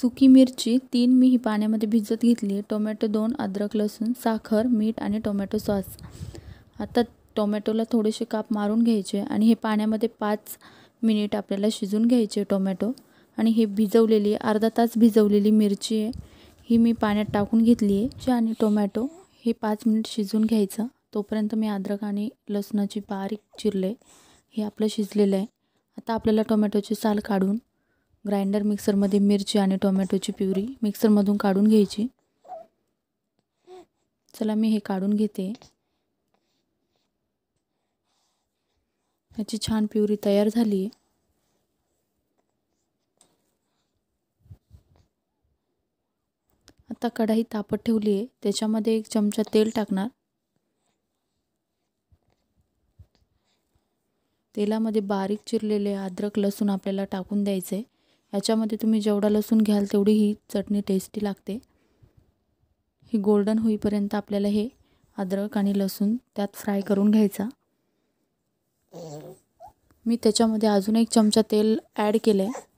सुकी मिरची तीन मी ही पाण्यामध्ये भिजत घेतली टोमॅटो दोन अद्रक लसूण साखर मीठ आणि टोमॅटो सॉस आता टोमॅटोला थोडेसे काप मारून घ्यायचे आणि हे पाण्यामध्ये पाच मिनिट आपल्याला शिजून घ्यायचे टोमॅटो आणि हे भिजवलेली अर्धा तास भिजवलेली मिरची आहे ही मी पाण्यात टाकून घेतली आहे आणि टोमॅटो हे पाच मिनिट शिजून घ्यायचं तोपर्यंत मी अद्रक आणि लसणाची बारीक चिरले हे आपलं शिजलेलं आहे आता आपल्याला टोमॅटोची साल काढून ग्राइंडर मिक्सरमध्ये मिरची आणि टोमॅटोची प्युरी मिक्सरमधून काढून घ्यायची चला मी हे काढून घेते याची छान प्युरी तयार झाली आहे आता कढाई तापत ठेवली आहे त्याच्यामध्ये एक चमचा तेल टाकणार तेलामध्ये बारीक चिरलेले अद्रक लसूण आपल्याला टाकून द्यायचे याच्यामध्ये तुम्ही जेवढा लसूण घ्याल तेवढी ही चटणी टेस्टी लागते ही गोल्डन होईपर्यंत आपल्याला हे अद्रक आणि लसूण त्यात फ्राय करून घ्यायचा मी त्याच्यामध्ये अजून एक चमचा तेल ॲड केलं आहे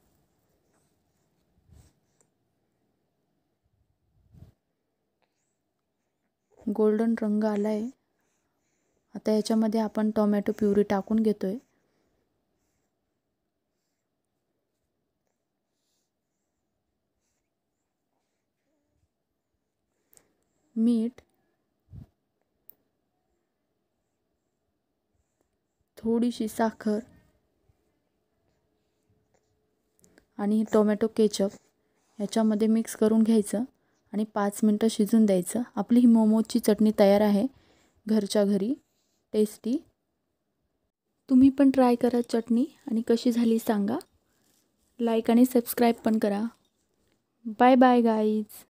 गोल्डन रंग आला आहे आता याच्यामध्ये आपण टोमॅटो प्युरी टाकून घेतो आहे मीठ थोडीशी साखर आणि टोमॅटो केचप ह्याच्यामध्ये मिक्स करून घ्यायचं आणि पाच मिनटं शिजून द्यायचं आपली ही मोमोजची चटणी तयार आहे घरच्या घरी टेस्टी तुम्ही पण ट्राय करा चटणी आणि कशी झाली सांगा लाईक आणि सबस्क्राईब पण करा बाय बाय गाईज